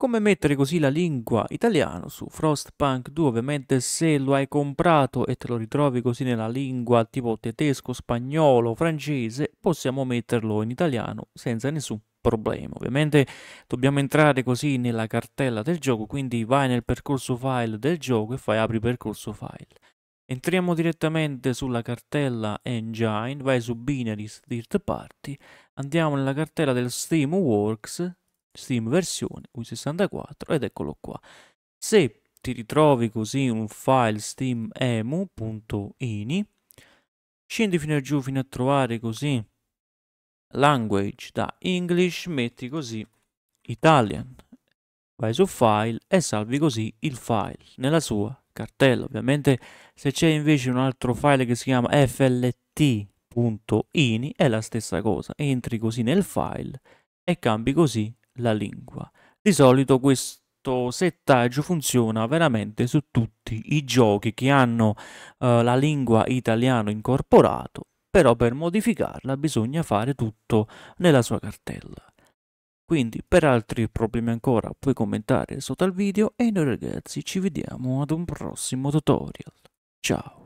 Come mettere così la lingua italiana su Frostpunk 2? Ovviamente se lo hai comprato e te lo ritrovi così nella lingua tipo tedesco, spagnolo, francese, possiamo metterlo in italiano senza nessun problema. Ovviamente dobbiamo entrare così nella cartella del gioco, quindi vai nel percorso file del gioco e fai apri percorso file. Entriamo direttamente sulla cartella Engine, vai su Binaries Dirt Party, andiamo nella cartella del Steamworks, Steam versione U64 ed eccolo qua. Se ti ritrovi così in un file steam emu.ini, scendi fino a giù fino a trovare così language da English, metti così Italian, vai su file e salvi così il file nella sua cartella. Ovviamente se c'è invece un altro file che si chiama flt.ini è la stessa cosa, entri così nel file e cambi così la lingua. Di solito questo settaggio funziona veramente su tutti i giochi che hanno eh, la lingua italiano incorporato, però per modificarla bisogna fare tutto nella sua cartella. Quindi per altri problemi ancora puoi commentare sotto al video e noi ragazzi ci vediamo ad un prossimo tutorial. Ciao!